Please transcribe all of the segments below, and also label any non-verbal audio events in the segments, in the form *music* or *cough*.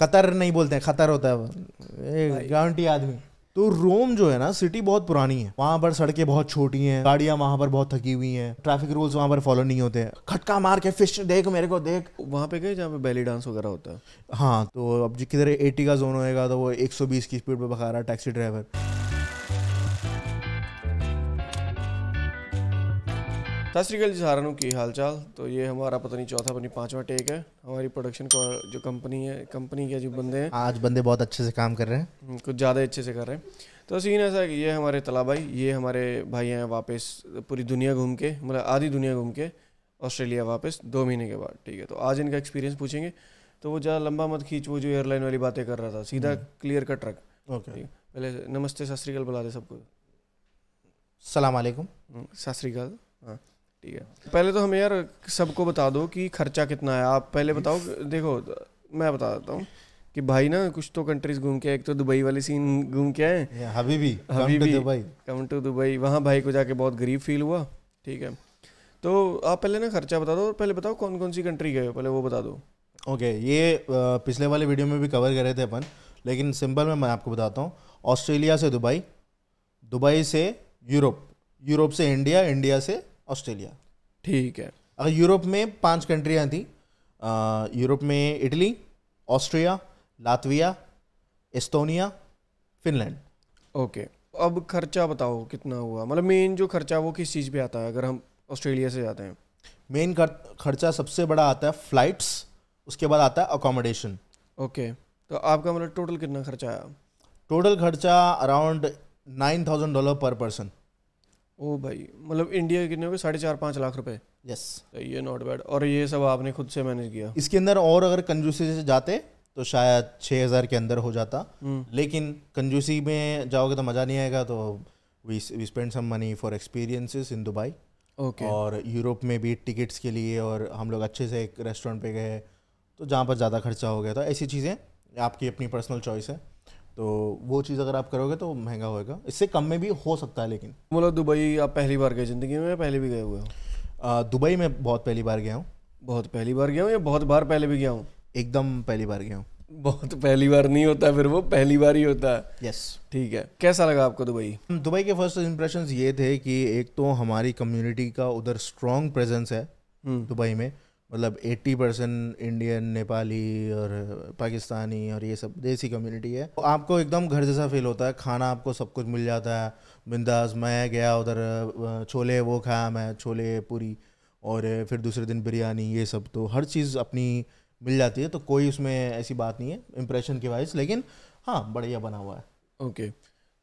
Qatar नहीं बोलते हैं खतर होता है गारंटी आदमी तो रोम जो है ना सिटी बहुत पुरानी है वहाँ पर सड़कें बहुत छोटी हैं गाड़ियां वहां पर बहुत थकी हुई हैं ट्रैफिक रूल्स वहाँ पर फॉलो नहीं होते हैं खटका मार के फिश देख मेरे को देख वहाँ पे गए जहाँ पे बैली डांस वगैरह होता है हाँ तो अब किधर एटी का जोन होएगा तो वो एक की स्पीड पर भगा रहा टैक्सी ड्राइवर सत श्रीकाल जी सारा की हाल चाल तो ये हमारा पता नहीं चौथा पता नहीं पाँचवा टेक है हमारी प्रोडक्शन का जो कंपनी है कंपनी के जो बंदे हैं आज बंदे बहुत अच्छे से काम कर रहे हैं हम्म, कुछ ज़्यादा अच्छे से कर रहे हैं तो सीन ऐसा है कि ये हमारे तला भाई ये हमारे भाई हैं वापस पूरी दुनिया घूम के मतलब आधी दुनिया घूम के ऑस्ट्रेलिया वापस दो महीने के बाद ठीक है तो आज इनका एक्सपीरियंस पूछेंगे तो वो ज़्यादा लंबा मत खींच वो जो एयरलाइन वाली बातें कर रहा था सीधा क्लियर कट रख ओके पहले नमस्ते सत श्रीकाल बुला दे सबको सलाम वालेकुम हम्म, सत श्रीकाल हाँ ठीक है पहले तो हमें यार सबको बता दो कि खर्चा कितना है आप पहले बताओ देखो मैं बता देता हूँ कि भाई ना कुछ तो कंट्रीज घूम के एक तो दुबई वाली सीन घूम के आए अभी भी अभी भी दुबई कम टू दुबई वहाँ भाई को जाके बहुत गरीब फील हुआ ठीक है तो आप पहले ना खर्चा बता दो और पहले बताओ कौन कौन सी कंट्री गए हो पहले वो बता दो ओके okay, ये पिछले वाले वीडियो में भी कवर कर रहे थे अपन लेकिन सिंपल में मैं आपको बताता हूँ ऑस्ट्रेलिया से दुबई दुबई से यूरोप यूरोप से इंडिया इंडिया से ऑस्ट्रेलिया ठीक है अगर यूरोप में पांच कंट्रियाँ थी यूरोप में Italy Austria Latvia Estonia Finland okay अब खर्चा बताओ कितना हुआ मतलब मेन जो खर्चा वो किस चीज़ पे आता है अगर हम ऑस्ट्रेलिया से जाते हैं मेन खर्चा सबसे बड़ा आता है फ्लाइट्स उसके बाद आता है अकोमोडेशन ओके तो आपका मतलब टोटल कितना खर्चा आया टोटल खर्चा around nine thousand dollar per person ओ भाई मतलब इंडिया कितने हो गए साढ़े चार पाँच लाख रुपए यस तो ये नॉट बैड और ये सब आपने खुद से मैनेज किया इसके अंदर और अगर कंजूसी से जाते तो शायद छः हज़ार के अंदर हो जाता हम्म। लेकिन कंजूसी में जाओगे तो मज़ा नहीं आएगा तो we we spend some money for experiences in Dubai okay और यूरोप में भी टिकट्स के लिए और हम लोग अच्छे से एक रेस्टोरेंट पे गए तो जहाँ पर ज़्यादा खर्चा हो गया था तो ऐसी चीज़ें आपकी अपनी पर्सनल चॉइस है तो वो चीज़ अगर आप करोगे तो महंगा होएगा इससे कम में भी हो सकता है लेकिन बोलो मतलब दुबई आप पहली बार गए ज़िंदगी में पहले भी गए हुए हो दुबई में बहुत पहली बार गया हूँ बहुत पहली बार गया हूँ या बहुत बार पहले भी गया हूँ एकदम पहली बार गया हूँ बहुत पहली बार नहीं होता फिर वो पहली बार ही होता है यस ठीक है कैसा लगा आपको दुबई दुबई के फर्स्ट इम्प्रेशन ये थे कि एक तो हमारी कम्युनिटी का उधर स्ट्रॉन्ग प्रेजेंस है हम्म। दुबई में मतलब 80 परसेंट इंडियन नेपाली और पाकिस्तानी और ये सब देसी कम्युनिटी है आपको एकदम घर जैसा फील होता है खाना आपको सब कुछ मिल जाता है बिंदास मैं गया उधर छोले वो खाया मैं छोले पूरी और फिर दूसरे दिन बिरयानी ये सब तो हर चीज़ अपनी मिल जाती है तो कोई उसमें ऐसी बात नहीं है इम्प्रेशन के वाइज लेकिन हाँ बढ़िया बना हुआ है ओके okay.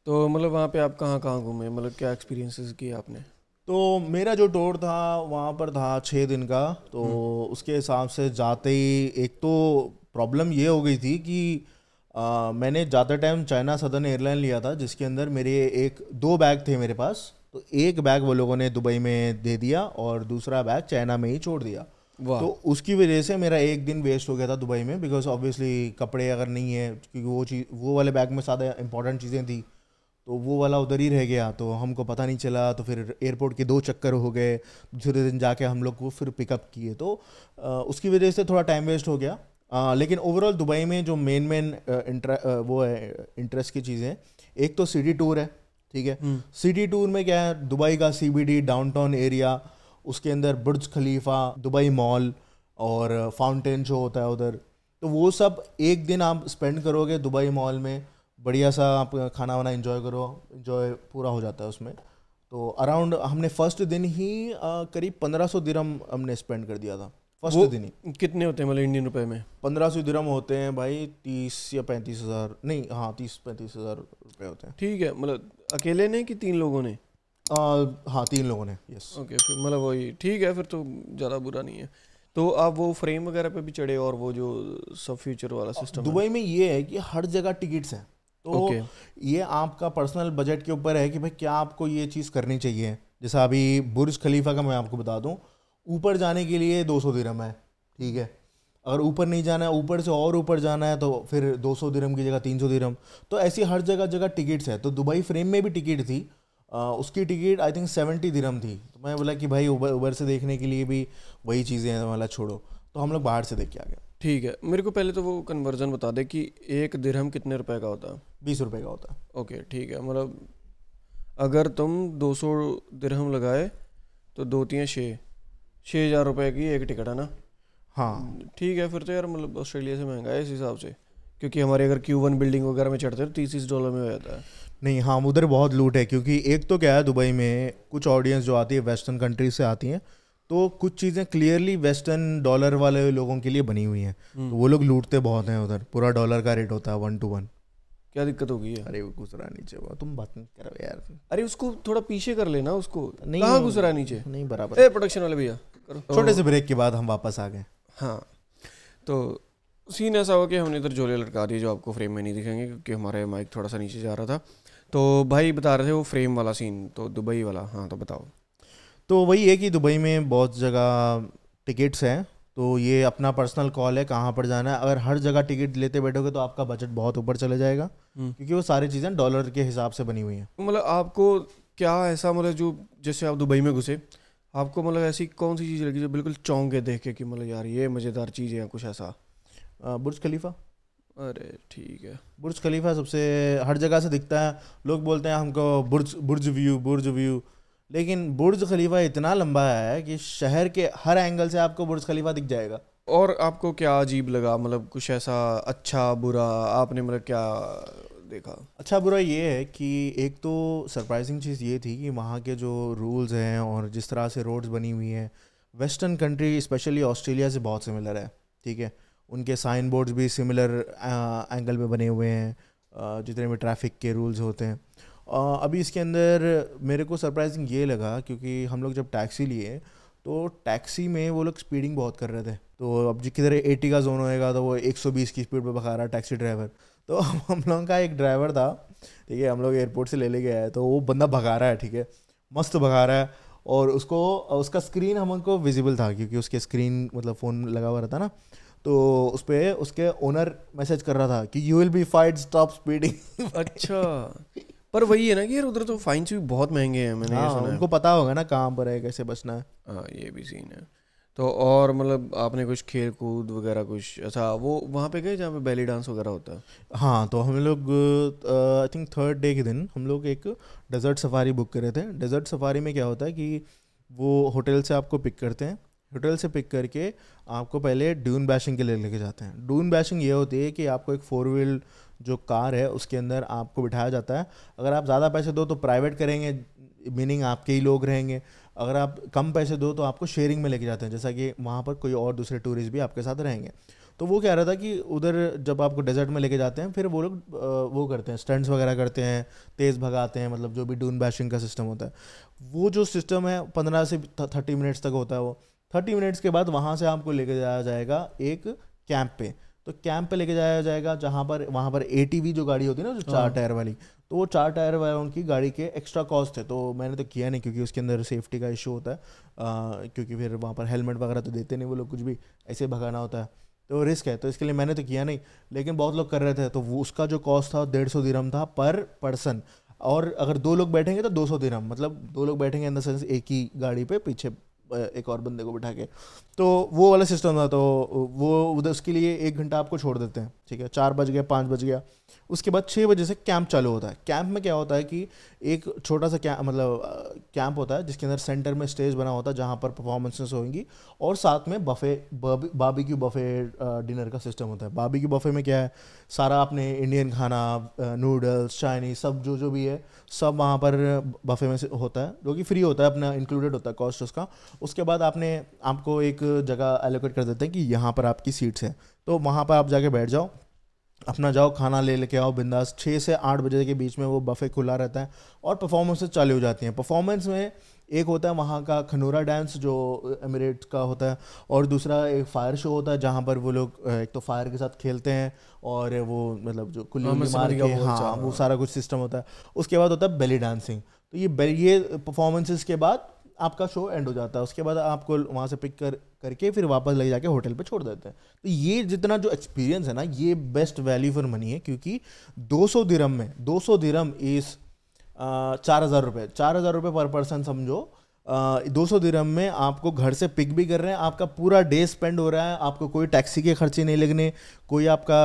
तो मतलब वहाँ पे आप कहाँ कहाँ घूमे मतलब क्या एक्सपीरियंसेस किए आपने तो मेरा जो टूर था वहाँ पर था छः दिन का तो हम्म। उसके हिसाब से जाते ही एक तो प्रॉब्लम ये हो गई थी कि आ, मैंने ज़्यादा टाइम चाइना सदर्न एयरलाइन लिया था जिसके अंदर मेरे एक दो बैग थे मेरे पास तो एक बैग वो लोगों ने दुबई में दे दिया और दूसरा बैग चाइना में ही छोड़ दिया तो उसकी वजह से मेरा एक दिन वेस्ट हो गया था दुबई में बिकॉज ऑब्वियसली कपड़े अगर नहीं है क्योंकि वो चीज़ वो वाले बैग में ज़्यादा इंपॉर्टेंट चीज़ें थी तो वो वाला उधर ही रह गया तो हमको पता नहीं चला तो फिर एयरपोर्ट के दो चक्कर हो गए दूसरे दिन जाके हम लोग को फिर पिकअप किए तो उसकी वजह से थोड़ा टाइम वेस्ट हो गया आ, लेकिन ओवरऑल दुबई में जो मेन मेन वो है इंटरेस्ट की चीज़ें एक तो सिटी टूर है ठीक है सिटी हम्म। टूर में क्या है दुबई का सीबीडी डाउनटाउन एरिया उसके अंदर बुर्ज खलीफा दुबई मॉल और फाउंटेन जो होता है उधर तो वो सब एक दिन आप स्पेंड करोगे दुबई मॉल में बढ़िया सा आप खाना वाना इन्जॉय करो इन्जॉय पूरा हो जाता है उसमें तो अराउंड हमने फर्स्ट दिन ही करीब पंद्रह सौ दिरम हमने स्पेंड कर दिया था फर्स्ट दिन ही कितने होते हैं मतलब इंडियन रुपए में पंद्रह सौ दिरम होते हैं भाई तीस या पैंतीस हज़ार नहीं हाँ तीस पैंतीस हज़ार रुपये होते हैं ठीक है मतलब अकेले ने कि तीन लोगों ने आ, हाँ तीन लोगों ने यस ओके फिर मतलब वही ठीक है फिर तो ज़्यादा बुरा नहीं है तो आप वो फ्रेम वगैरह पे भी चढ़े और वो जो सब फ्यूचर वाला सिस्टम दुबई में ये है कि हर जगह टिकट्स हैं तो okay. ये आपका पर्सनल बजट के ऊपर है कि भाई क्या आपको ये चीज़ करनी चाहिए जैसा अभी बुर्ज खलीफा का मैं आपको बता दूँ ऊपर जाने के लिए दो सौ दिरम है ठीक है अगर ऊपर नहीं जाना है ऊपर से और ऊपर जाना है तो फिर दो सौ दिरम की जगह तीन सौ दिरम तो ऐसी हर जगह जगह टिकट्स है तो दुबई फ्रेम में भी टिकट थी आ, उसकी ticket I think seventy dirham थी तो मैं बोला कि भाई उबर उबर से देखने के लिए भी वही चीज़ें हैं वाला तो छोड़ो तो हम लोग बाहर से देख के आ गए ठीक है मेरे को पहले तो वो कन्वर्जन बता दे कि एक दिरहम कितने रुपए का होता है बीस रुपए का होता है ओके ठीक है मतलब अगर तुम दो सौ दिरहम लगाए तो दो तीन छः छः हज़ार रुपये की एक टिकट है ना हाँ ठीक है फिर तो यार मतलब ऑस्ट्रेलिया से महंगा है इस हिसाब से क्योंकि हमारे अगर क्यू वन बिल्डिंग वगैरह में चढ़ते हैं तो तीस तीस डॉलर में हो जाता है नहीं हाँ उधर बहुत लूट है क्योंकि एक तो क्या है दुबई में कुछ ऑडियंस जो आती है वेस्टर्न कंट्रीज से आती हैं तो कुछ चीज़ें क्लियरली वेस्टर्न डॉलर वाले लोगों के लिए बनी हुई हैं हम्म। तो वो लोग लूटते बहुत हैं उधर पूरा डॉलर का रेट होता है वन टू वन क्या दिक्कत होगी है अरे घुसरा नीचे वो तुम बात नहीं करो यार अरे उसको थोड़ा पीछे कर लेना उसको नहीं कहाँ घुसरा नीचे नहीं बराबर ए प्रोडक्शन वाले भैया करो छोटे से ब्रेक के बाद हम वापस आ गए हाँ तो सीन ऐसा हो कि हमने इधर झोले लटका दिए जो आपको फ्रेम में नहीं दिखेंगे क्योंकि हमारा माइक थोड़ा सा नीचे जा रहा था तो भाई बता रहे थे वो फ्रेम वाला सीन तो दुबई वाला हाँ तो बताओ तो वही है कि दुबई में बहुत जगह टिकट्स हैं तो ये अपना पर्सनल कॉल है कहाँ पर जाना है अगर हर जगह टिकट लेते बैठोगे तो आपका बजट बहुत ऊपर चले जाएगा हम्म। क्योंकि वो सारी चीज़ें डॉलर के हिसाब से बनी हुई हैं तो मतलब आपको क्या ऐसा मतलब जो जैसे आप दुबई में घुसे आपको मतलब ऐसी कौन सी चीज़ लगी जो बिल्कुल चौंक है देख के कि मतलब यार ये मज़ेदार चीज़ है कुछ ऐसा बुर्ज खलीफा अरे ठीक है बुर्ज खलीफा सबसे हर जगह से दिखता है लोग बोलते हैं हमको बुर्ज बुर्ज व्यू बुर्ज व्यू लेकिन बुर्ज खलीफा इतना लंबा है कि शहर के हर एंगल से आपको बुर्ज खलीफा दिख जाएगा और आपको क्या अजीब लगा मतलब कुछ ऐसा अच्छा बुरा आपने मतलब क्या देखा अच्छा बुरा ये है कि एक तो सरप्राइजिंग चीज़ ये थी कि वहाँ के जो रूल्स हैं और जिस तरह से रोड्स बनी हुई हैं वेस्टर्न कंट्री स्पेशली ऑस्ट्रेलिया से बहुत सिमिलर है ठीक है उनके साइन बोर्ड्स भी सिमिलर एंगल uh, में बने हुए हैं uh, जितने भी ट्रैफिक के रूल्स होते हैं अभी इसके अंदर मेरे को सरप्राइजिंग ये लगा क्योंकि हम लोग जब टैक्सी लिए तो टैक्सी में वो लोग स्पीडिंग बहुत कर रहे थे तो अब जिस किधर एटी का जोन होएगा तो वो 120 की स्पीड पर भगा रहा टैक्सी ड्राइवर तो *laughs* हम लोगों का एक ड्राइवर था ठीक है हम लोग एयरपोर्ट से ले ले गया है तो वो बंदा भगा रहा है ठीक है मस्त भगा रहा है और उसको उसका स्क्रीन हम को विजिबल था क्योंकि उसके स्क्रीन मतलब फ़ोन लगा हुआ रहता ना तो उस पर उसके ओनर मैसेज कर रहा था कि you will be fight stop speeding अच्छा *laughs* पर वही है ना कि यार उधर तो फाइन्स भी बहुत महंगे हैं मैंने हाँ, उनको पता होगा ना कहाँ पर है कैसे बचना है हाँ ये भी सीन है तो और मतलब आपने कुछ खेल कूद वगैरह कुछ ऐसा अच्छा, वो वहाँ पे गए जहाँ पे बैली डांस वगैरह होता है हाँ तो हम लोग आई थिंक थर्ड डे के दिन हम लोग एक डेजर्ट सफारी बुक करे थे डेजर्ट सफारी में क्या होता है कि वो होटल से आपको पिक करते हैं होटल से पिक करके आपको पहले ड्यून बैशिंग के लिए लेके जाते हैं ड्यून बैशिंग ये होती है कि आपको एक फोर व्हील जो कार है उसके अंदर आपको बिठाया जाता है अगर आप ज़्यादा पैसे दो तो प्राइवेट करेंगे मीनिंग आपके ही लोग रहेंगे अगर आप कम पैसे दो तो आपको शेयरिंग में लेके जाते हैं जैसा कि वहाँ पर कोई और दूसरे टूरिस्ट भी आपके साथ रहेंगे तो वो कह रहा था कि उधर जब आपको डेजर्ट में लेके जाते हैं फिर वो लोग वो करते हैं स्टंट्स वगैरह करते हैं तेज़ भगाते हैं मतलब जो भी डून बैशिंग का सिस्टम होता है वो जो सिस्टम है पंद्रह से थर्टी मिनट्स तक होता है वो थर्टी मिनट्स के बाद वहाँ से आपको लेके जाया जाएगा एक कैंप पे तो कैंप पे लेके जाया जाएगा जहाँ पर वहाँ पर ए जो गाड़ी होती है ना जो चार हाँ। टायर वाली तो वो चार टायर वालों की गाड़ी के एक्स्ट्रा कॉस्ट है तो मैंने तो किया नहीं क्योंकि उसके अंदर सेफ्टी का इशू होता है आ, क्योंकि फिर वहाँ पर हेलमेट वगैरह तो देते नहीं वो लोग कुछ भी ऐसे भगाना होता है तो रिस्क है तो इसके लिए मैंने तो किया नहीं लेकिन बहुत लोग कर रहे थे तो उसका जो कॉस्ट था डेढ़ सौ दिरम था पर पर्सन और अगर दो लोग बैठेंगे तो दो सौ दिरम मतलब दो लोग बैठेंगे इन द सेंस एक ही गाड़ी पे पीछे एक और बंदे को बिठा के तो वो वाला सिस्टम था तो वो उधर उसके लिए एक घंटा आपको छोड़ देते हैं ठीक है चार बज गया पाँच बज गया उसके बाद छः बजे से कैंप चालू होता है कैंप में क्या होता है कि एक छोटा सा क्या मतलब कैंप होता है जिसके अंदर सेंटर में स्टेज बना होता है जहाँ पर परफॉर्मेंसेस होंगी और साथ में बफे बाबी की बफे डिनर का सिस्टम होता है बाबी की बफे में क्या है सारा आपने इंडियन खाना नूडल्स चाइनीज सब जो जो भी है सब वहाँ पर बफे में होता है जो कि फ्री होता है अपना इंक्लूडेड होता है कॉस्ट उसका उसके बाद आपने आपको एक जगह एलोकेट कर देते हैं कि यहाँ पर आपकी सीट्स हैं तो वहाँ पर आप जाके बैठ जाओ अपना जाओ खाना ले लेके आओ बिंदास छः से आठ बजे के बीच में वो बफे खुला रहता है और परफॉर्मेंसेस चालू हो जाती हैं परफॉर्मेंस में एक होता है वहाँ का खनोरा डांस जो एमिरेट्स का होता है और दूसरा एक फायर शो होता है जहाँ पर वो लोग एक तो फायर के साथ खेलते हैं और वो मतलब जो कुल्ली हाँ, मार के हाँ वो सारा कुछ सिस्टम होता है उसके बाद होता है बेली डांसिंग तो ये ये परफॉर्मेंसेस के बाद आपका शो एंड हो जाता है उसके बाद आपको वहाँ से पिक कर करके फिर वापस ले जाके होटल पे छोड़ देते हैं तो ये जितना जो एक्सपीरियंस है ना ये बेस्ट वैल्यू फॉर मनी है क्योंकि 200 दिरम में 200 दिरम इस चार हज़ार रुपये चार हज़ार रुपये पर पर्सन समझो दो सौ दिरम में आपको घर से पिक भी कर रहे हैं आपका पूरा डे स्पेंड हो रहा है आपको कोई टैक्सी के खर्चे नहीं लगने कोई आपका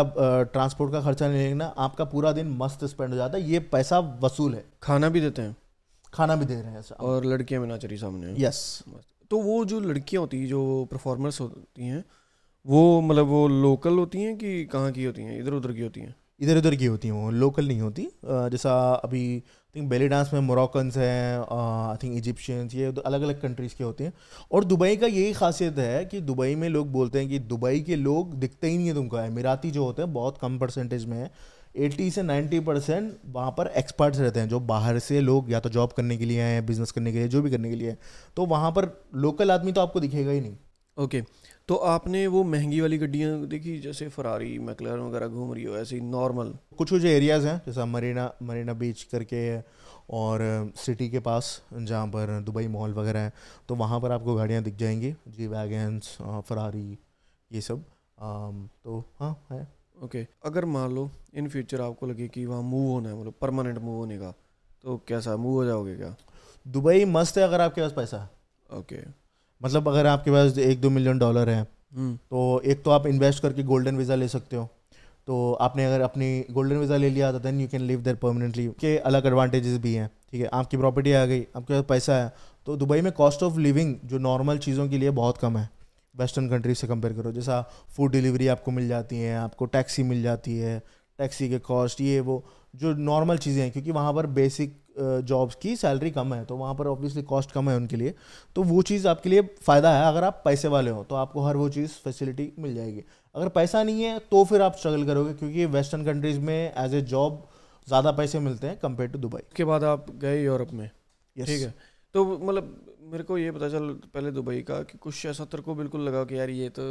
ट्रांसपोर्ट का खर्चा नहीं लगना आपका पूरा दिन मस्त स्पेंड हो जाता है ये पैसा वसूल है खाना भी देते हैं खाना भी दे रहे हैं और लड़कियां भी नाच रही सामने यस तो वो जो लड़कियां होती हैं जो परफॉर्मर्स होती हैं वो मतलब वो लोकल होती हैं कि कहाँ की होती हैं इधर उधर की होती हैं इधर उधर की होती हैं वो लोकल नहीं होती जैसा अभी आई थिंक बेली डांस में मोरकन्स हैं आई थिंक इजिप्शियंस ये अलग अलग कंट्रीज़ के होते हैं और दुबई का यही खासियत है कि दुबई में लोग बोलते हैं कि दुबई के लोग दिखते ही नहीं है तुमको अमीराती जो होते हैं बहुत कम परसेंटेज में है एट्टी से नाइन्टी परसेंट वहाँ पर एक्सपर्ट्स रहते हैं जो बाहर से लोग या तो जॉब करने के लिए आए हैं बिजनेस करने के लिए जो भी करने के लिए तो वहाँ पर लोकल आदमी तो आपको दिखेगा ही नहीं ओके okay. तो आपने वो महंगी वाली गड्डियाँ देखी जैसे फरारी मैकलर वगैरह घूम रही हो ऐसी नॉर्मल कुछ कुछ एरियाज़ हैं जैसा मरीना मरीना बीच करके और सिटी के पास जहाँ पर दुबई मॉल वगैरह हैं तो वहाँ पर आपको गाड़ियाँ दिख जाएंगी जी वैगन्स फरारी ये सब तो हाँ है ओके okay. अगर मान लो इन फ्यूचर आपको लगे कि वहाँ मूव होना है मतलब परमानेंट मूव होने का तो कैसा मूव हो जाओगे क्या दुबई मस्त है अगर आपके पास पैसा ओके okay. मतलब अगर आपके पास एक दो मिलियन डॉलर है तो एक तो आप इन्वेस्ट करके गोल्डन वीज़ा ले सकते हो तो आपने अगर अपनी गोल्डन वीज़ा ले लिया तो then you can live there permanently के अलग एडवांटेजेस भी हैं ठीक है आपकी प्रॉपर्टी आ गई आपके पास पैसा है तो दुबई में कॉस्ट ऑफ लिविंग जो नॉर्मल चीज़ों के लिए बहुत कम है वेस्टर्न कंट्रीज से कंपेयर करो जैसा फूड डिलीवरी आपको मिल जाती है आपको टैक्सी मिल जाती है टैक्सी के कॉस्ट ये वो जो नॉर्मल चीज़ें हैं क्योंकि वहाँ पर बेसिक जॉब्स की सैलरी कम है तो वहाँ पर ऑब्वियसली कॉस्ट कम है उनके लिए तो वो चीज़ आपके लिए फ़ायदा है अगर आप पैसे वाले हो तो आपको हर वो चीज़ फैसिलिटी मिल जाएगी अगर पैसा नहीं है तो फिर आप स्ट्रगल करोगे क्योंकि वेस्टर्न कंट्रीज़ में एज ए जॉब ज़्यादा पैसे मिलते हैं कंपेयर टू दुबई के बाद आप गए यूरोप में ठीक है तो मतलब मेरे को ये पता चल पहले दुबई का कि कुछ ऐसा तेरे को बिल्कुल लगा कि यार ये तो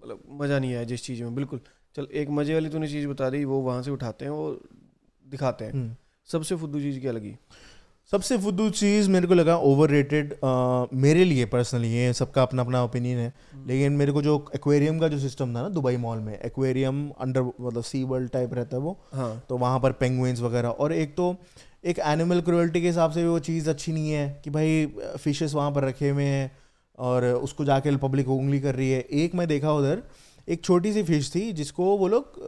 मतलब मज़ा नहीं आया जिस चीज़ में बिल्कुल चल एक मज़े वाली तूने चीज़ बता दी वो वहाँ से उठाते हैं वो दिखाते हैं हम्म। सबसे फुद्दू चीज़ क्या लगी सबसे फुद्दू चीज़ मेरे को लगा ओवर रेटेड मेरे लिए पर्सनली ये सबका अपना अपना ओपिनियन है हम्म। लेकिन मेरे को जो एक्वेरियम का जो सिस्टम था ना दुबई मॉल में एक्वेरियम अंडर मतलब सी वर्ल्ड टाइप रहता है वो हाँ. तो वहाँ पर पेंगुइंस वगैरह और एक तो एक एनिमल क्रोअल्टी के हिसाब से भी वो चीज़ अच्छी नहीं है कि भाई फिशेस वहाँ पर रखे हुए हैं और उसको जाके पब्लिक उंगली कर रही है एक मैं देखा उधर एक छोटी सी फिश थी जिसको वो लोग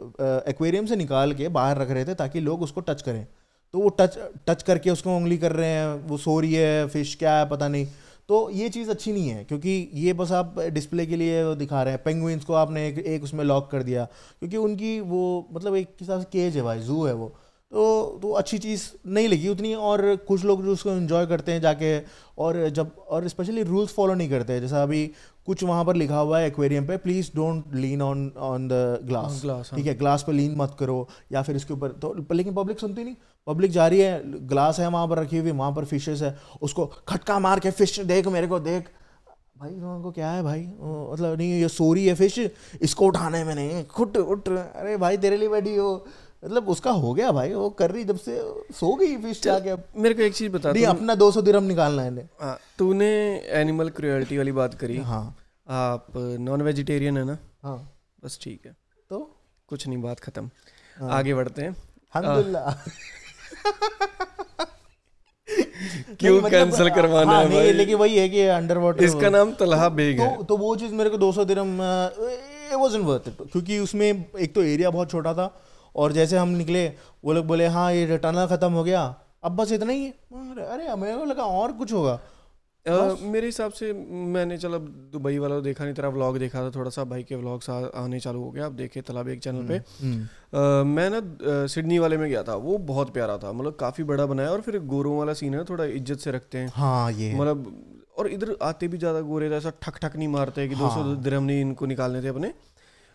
एक्वेरियम से निकाल के बाहर रख रहे थे ताकि लोग उसको टच करें तो वो टच टच करके उसको उंगली कर रहे हैं वो सो रही है फिश क्या है पता नहीं तो ये चीज़ अच्छी नहीं है क्योंकि ये बस आप डिस्प्ले के लिए दिखा रहे हैं पेंगुइंस को आपने एक, एक उसमें लॉक कर दिया क्योंकि उनकी वो मतलब एक हिसाब से केज है भाई जू है वो तो तो अच्छी चीज़ नहीं लगी उतनी और कुछ लोग जो उसको इन्जॉय करते हैं जाके और जब और स्पेशली रूल्स फॉलो नहीं करते हैं जैसा अभी कुछ वहाँ पर लिखा हुआ है एक्वेरियम पे please don't lean on on the glass glass ठीक है ग्लास पे लीन मत करो या फिर इसके ऊपर तो लेकिन पब्लिक सुनती नहीं पब्लिक जा रही है ग्लास है वहाँ पर रखी हुई वहाँ पर फिशेस है उसको खटका मार के फिश देख मेरे को देख भाई उनको क्या है भाई मतलब नहीं ये सोरी है फिश इसको उठाने में नहीं खुट उठ अरे भाई तेरे लिए बैठी हो मतलब उसका हो गया भाई वो कर रही जब से सो गई फिश जाके अब मेरे को एक चीज बता नहीं अपना 200 सौ दिरम निकालना है तूने एनिमल क्रुएल्टी वाली बात करी हाँ आप नॉन वेजिटेरियन है ना हाँ बस ठीक है तो कुछ नहीं बात खत्म हाँ। आगे बढ़ते हैं अल्हम्दुलिल्लाह क्यों कैंसिल मतलब, हाँ, करवाना हाँ, है भाई लेकिन वही है कि अंडर वाटर इसका नाम तलहा तो, बेग तो, है तो वो चीज़ मेरे को 200 सौ दिरम वर्थ इट क्योंकि उसमें एक तो एरिया बहुत छोटा था और जैसे हम निकले वो लोग बोले हाँ ये टनल ख़त्म हो गया अब बस इतना ही है अरे हमें लगा और कुछ होगा Uh, मेरे हिसाब से मैंने चल अब दुबई वाला तो देखा नहीं तेरा व्लॉग देखा था थोड़ा सा भाई के व्लॉग्स आने चालू हो गया आप देखे तलाब एक चैनल पे uh, मैं ना सिडनी वाले में गया था वो बहुत प्यारा था मतलब काफ़ी बड़ा बनाया और फिर गोरों वाला सीन है थोड़ा इज्जत से रखते हैं हाँ ये मतलब और इधर आते भी ज़्यादा गोरे तो ऐसा ठक ठक नहीं मारते कि हाँ। दो सौ तो नहीं इनको निकालने थे अपने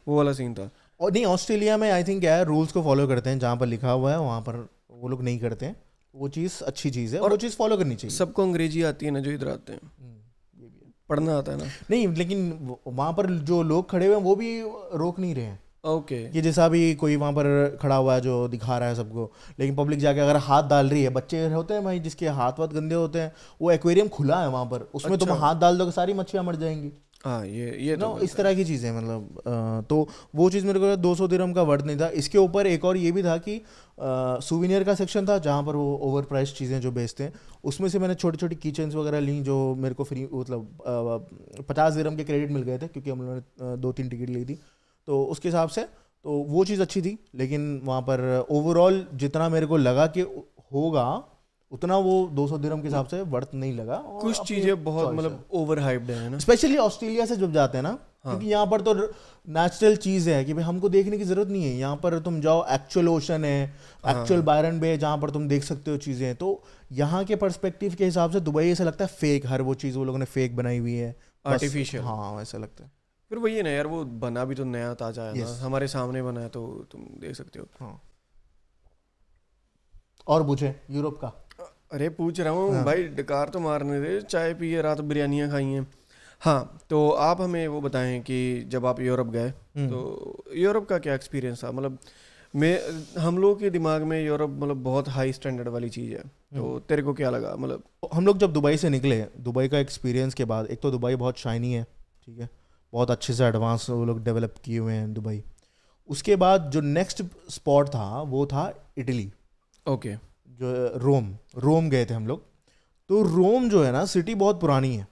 वो वाला सीन था और नहीं ऑस्ट्रेलिया में आई थिंक क्या है रूल्स को फॉलो करते हैं जहाँ पर लिखा हुआ है वहाँ पर वो लोग नहीं करते हैं वो चीज़ अच्छी चीज़ है और वो चीज़ फॉलो करनी चाहिए सबको अंग्रेजी आती है ना जो इधर आते हैं हम्म, पढ़ना आता है ना नहीं लेकिन वहाँ पर जो लोग खड़े हुए हैं वो भी रोक नहीं रहे हैं ओके okay. ये जैसा भी कोई वहाँ पर खड़ा हुआ है जो दिखा रहा है सबको लेकिन पब्लिक जाके अगर हाथ डाल रही है बच्चे होते हैं भाई जिसके हाथ वाथ गंदे होते हैं वो एक्वेरियम खुला है वहाँ पर उसमें तो अच्छा। तुम हाथ डाल दोगे सारी मच्छियाँ मर जाएंगी हाँ ये ये नो तो इस तरह की चीज़ें मतलब तो वो चीज़ मेरे को दो सौ दिरम का वर्ड नहीं था इसके ऊपर एक और ये भी था कि सुविनियर का सेक्शन था जहाँ पर वो ओवर प्राइस चीज़ें जो बेचते हैं उसमें से मैंने छोटी छोटी किचन्स वगैरह ली जो मेरे को फ्री मतलब पचास दिरम के क्रेडिट मिल गए थे क्योंकि हम लोगों ने दो तीन टिकट ली थी तो उसके हिसाब से तो वो चीज़ अच्छी थी लेकिन वहाँ पर ओवरऑल जितना मेरे को लगा कि होगा उतना वो 200 दिरहम के हिसाब से वर्थ नहीं लगा कुछ चीजें बहुत मतलब ओवर हाइप्ड है ना स्पेशली ऑस्ट्रेलिया से जब जाते हैं ना हाँ. क्योंकि यहाँ पर तो नेचुरल चीज है कि भाई हमको देखने की जरूरत नहीं है यहाँ पर तुम जाओ एक्चुअल ओशन है एक्चुअल बायरन बे है जहाँ पर तुम देख सकते हो चीजें तो यहाँ के परस्पेक्टिव के हिसाब से दुबई ऐसा लगता है फेक हर वो चीज वो लोगों ने फेक बनाई हुई है आर्टिफिशियल हाँ ऐसा लगता है फिर वही है ना यार वो बना भी तो नया ताजा है yes. हमारे सामने बना है तो तुम देख सकते हो हाँ और पूछे यूरोप का अरे पूछ रहा हूँ हाँ। भाई डकार तो मारने दे चाय पिए रात बिरयानियाँ खाई हैं हाँ तो आप हमें वो बताएं कि जब आप यूरोप गए हम्म। तो यूरोप का क्या एक्सपीरियंस था मतलब मैं हम लोग के दिमाग में यूरोप मतलब बहुत हाई स्टैंडर्ड वाली चीज़ है तो हम्म। तेरे को क्या लगा मतलब हम लोग जब दुबई से निकले दुबई का एक्सपीरियंस के बाद एक तो दुबई बहुत शाइनी है ठीक है बहुत अच्छे से एडवांस वो लोग डेवलप किए हुए हैं दुबई उसके बाद जो नेक्स्ट स्पॉट था वो था इटली ओके okay. जो रोम रोम गए थे हम लोग तो रोम जो है ना सिटी बहुत पुरानी है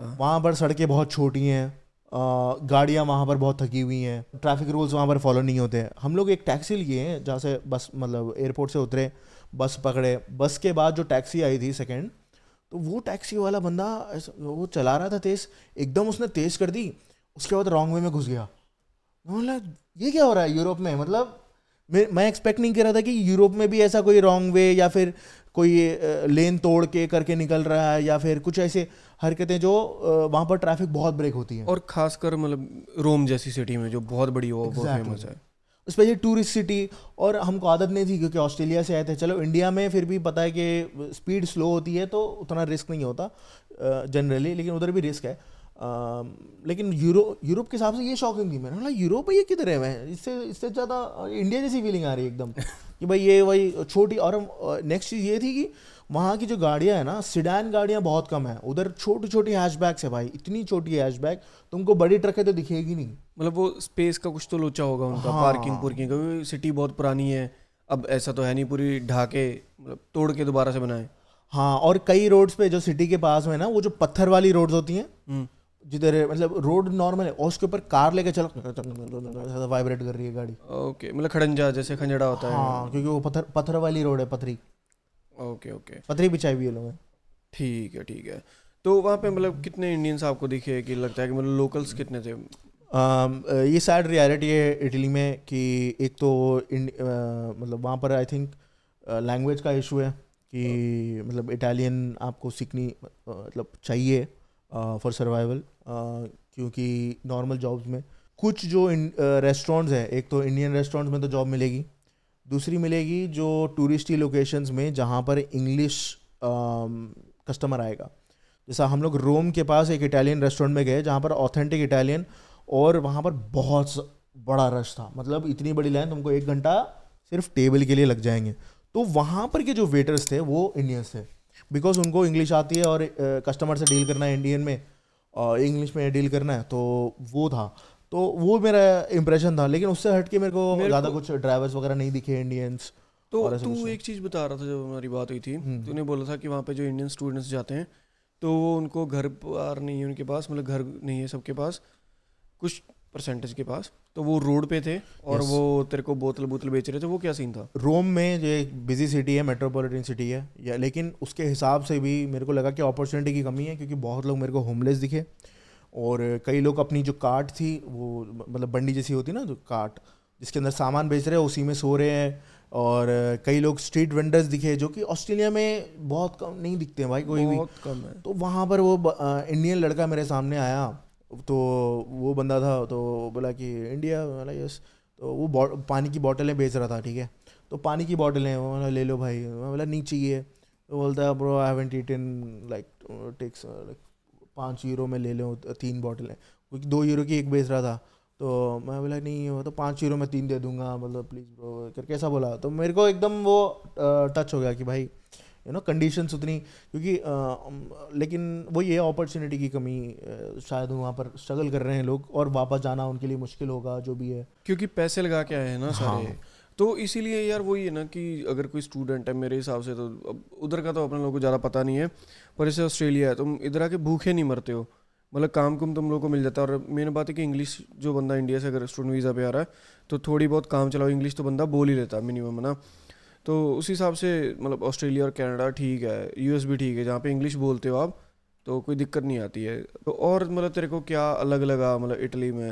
हाँ। वहाँ पर सड़कें बहुत छोटी हैं गाड़ियाँ वहाँ पर बहुत थकी हुई हैं ट्रैफिक रूल्स वहाँ पर फॉलो नहीं होते हम लोग एक टैक्सी लिए हैं जहाँ से बस मतलब एयरपोर्ट से उतरे बस पकड़े बस के बाद जो टैक्सी आई थी सेकेंड तो वो टैक्सी वाला बंदा वो चला रहा था तेज़ एकदम उसने तेज़ कर दी उसके बाद रॉन्ग वे में घुस गया मतलब ये क्या हो रहा है यूरोप में मतलब मैं मैं एक्सपेक्ट नहीं कर रहा था कि यूरोप में भी ऐसा कोई रॉन्ग वे या फिर कोई लेन तोड़ के करके निकल रहा है या फिर कुछ ऐसे हरकतें जो वहाँ पर ट्रैफिक बहुत ब्रेक होती है और खासकर मतलब रोम जैसी सिटी में जो बहुत बड़ी हो exactly. फेमस है स्पेशली टूरिस्ट सिटी और हमको आदत नहीं थी क्योंकि ऑस्ट्रेलिया से आए थे चलो इंडिया में फिर भी पता है कि स्पीड स्लो होती है तो उतना रिस्क नहीं होता जनरली लेकिन उधर भी रिस्क है लेकिन यूरो यूरोप के हिसाब से ये शॉकिंग थी मैंने बोला यूरोप ये किधर है मैं इससे इससे ज़्यादा इंडिया जैसी फीलिंग आ रही है एकदम *laughs* कि भाई ये वही छोटी और नेक्स्ट चीज़ ये थी कि वहाँ की जो गाड़ियाँ हैं ना सिडान गाड़ियाँ बहुत कम है उधर छोटी छोटी बैग है भाई इतनी छोटी बैग तुमको बड़ी ट्रक है तो दिखेगी नहीं मतलब वो स्पेस का कुछ तो लोचा होगा उनका हाँ। पार्किंग पुर्किंग का सिटी बहुत पुरानी है अब ऐसा तो है नहीं पूरी ढाके मतलब तोड़ के दोबारा से बनाए हाँ और कई रोड्स पे जो सिटी के पास में ना वो जो पत्थर वाली रोड्स होती हैं हम्म। जिधर मतलब रोड नॉर्मल है और उसके ऊपर कार लेके चलो वाइब्रेट कर रही है गाड़ी ओके मतलब खड़ंजा जैसे खंजड़ा होता है हाँ क्योंकि वो पत्थर पत्थर वाली रोड है पथरी ओके ओके पथरी बिछाई हुई है लोगों ठीक है ठीक है तो वहाँ पे मतलब कितने इंडियंस आपको दिखे कि लगता है कि मतलब लोकल्स कितने थे ये सैड रियलिटी है इटली में कि एक तो मतलब वहाँ पर आई थिंक लैंग्वेज का इशू है कि मतलब इटालियन आपको सीखनी मतलब चाहिए फॉर uh, सर्वाइवल uh, क्योंकि नॉर्मल जॉब्स में कुछ जो रेस्टोरेंट्स uh, हैं एक तो इंडियन रेस्टोरेंट्स में तो जॉब मिलेगी दूसरी मिलेगी जो टूरिस्टी लोकेशंस में जहाँ पर इंग्लिश कस्टमर um, आएगा जैसा हम लोग रोम के पास एक इटालियन रेस्टोरेंट में गए जहाँ पर ऑथेंटिक इटालियन और वहाँ पर बहुत बड़ा रश था मतलब इतनी बड़ी लाइन तुमको एक घंटा सिर्फ टेबल के लिए लग जाएंगे तो वहाँ पर के जो वेटर्स थे वो इंडियंस थे बिकॉज उनको इंग्लिश आती है और कस्टमर से डील करना है इंडियन में और इंग्लिश में डील करना है तो वो था तो वो मेरा इंप्रेशन था लेकिन उससे हट के मेरे को ज़्यादा कुछ ड्राइवर्स वगैरह नहीं दिखे इंडियंस तो तू एक चीज़ बता रहा था जब हमारी बात हुई थी हम्म। तूने बोला था कि वहाँ पे जो इंडियन स्टूडेंट्स जाते हैं तो वो उनको घर पार नहीं है उनके पास मतलब घर नहीं है सबके पास कुछ परसेंटेज के पास तो वो रोड पे थे और yes. वो तेरे को बोतल बोतल बेच रहे थे वो क्या सीन था रोम में जो एक बिजी सिटी है मेट्रोपॉलिटन सिटी है या लेकिन उसके हिसाब से भी मेरे को लगा कि अपॉर्चुनिटी की कमी है क्योंकि बहुत लोग मेरे को होमलेस दिखे और कई लोग अपनी जो कार्ट थी वो मतलब बंडी जैसी होती ना जो कार्ट जिसके अंदर सामान बेच रहे हैं उसी में सो रहे हैं और कई लोग स्ट्रीट वेंडर्स दिखे जो कि ऑस्ट्रेलिया में बहुत कम नहीं दिखते हैं भाई कोई भी कम है तो वहाँ पर वो इंडियन लड़का मेरे सामने आया तो वो बंदा था तो बोला कि इंडिया बोला यस तो वो पानी की बॉटलें बेच रहा था ठीक है तो पानी की बॉटलें बोला ले लो भाई बोला नहीं चाहिए तो बोलता है bro I haven't eaten like takes like पाँच यूरो में ले लो तीन बॉटलें क्योंकि दो यूरो की एक बेच रहा था तो मैं बोला नहीं वो तो पाँच यूरो में तीन दे दूंगा मतलब प्लीज़ ब्रो करके ऐसा बोला तो मेरे को एकदम वो टच हो गया कि भाई यू नो कंडीशंस उतनी क्योंकि आ, लेकिन वो ये अपॉर्चुनिटी की कमी शायद वहाँ पर स्ट्रगल कर रहे हैं लोग और वापस जाना उनके लिए मुश्किल होगा जो भी है क्योंकि पैसे लगा के आए हैं ना सारे हाँ। तो इसीलिए यार वही है ना कि अगर कोई स्टूडेंट है मेरे हिसाब से तो अब उधर का तो अपने लोगों को ज़्यादा पता नहीं है पर जैसे ऑस्ट्रेलिया है तुम इधर आके भूखे नहीं मरते हो मतलब काम कुम तुम लोगों को मिल जाता है और मेन बात है कि इंग्लिश जो बंदा इंडिया से अगर स्टूडेंट वीज़ा पे आ रहा है तो थोड़ी बहुत काम चलाओ इंग्लिश तो बंदा बोल ही लेता मिनिमम ना तो उस हिसाब से मतलब ऑस्ट्रेलिया और कनाडा ठीक है यूएस भी ठीक है जहाँ पे इंग्लिश बोलते हो आप तो कोई दिक्कत नहीं आती है तो और मतलब तेरे को क्या अलग लगा मतलब इटली में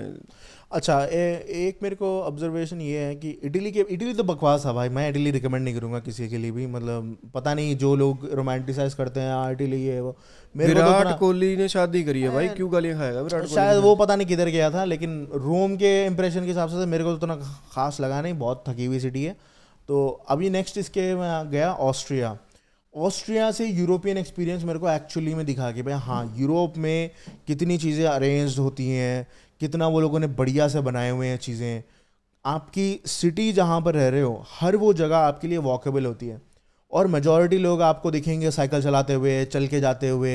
अच्छा ए, एक मेरे को ऑब्जर्वेशन ये है कि इटली के इटली तो बकवास है भाई मैं इटली रिकमेंड नहीं करूँगा किसी के लिए भी मतलब पता नहीं जो लोग रोमांटिसाइज करते हैं हाँ इटली ये वो मेरे तो विराट को कोहली ने शादी करी है भाई क्यों गालियाँ खाएगा विराट शायद वो पता नहीं किधर गया था लेकिन रोम के इम्प्रेशन के हिसाब से तो मेरे को तो उतना खास लगा नहीं बहुत थकी हुई सिटी है तो अभी नेक्स्ट इसके मैं गया ऑस्ट्रिया ऑस्ट्रिया से यूरोपियन एक्सपीरियंस मेरे को एक्चुअली में दिखा कि भाई हाँ यूरोप में कितनी चीज़ें अरेंज होती हैं कितना वो लोगों ने बढ़िया से बनाए हुए हैं चीज़ें आपकी सिटी जहाँ पर रह रहे हो हर वो जगह आपके लिए वॉकेबल होती है और मेजॉरिटी लोग आपको दिखेंगे साइकिल चलाते हुए चल के जाते हुए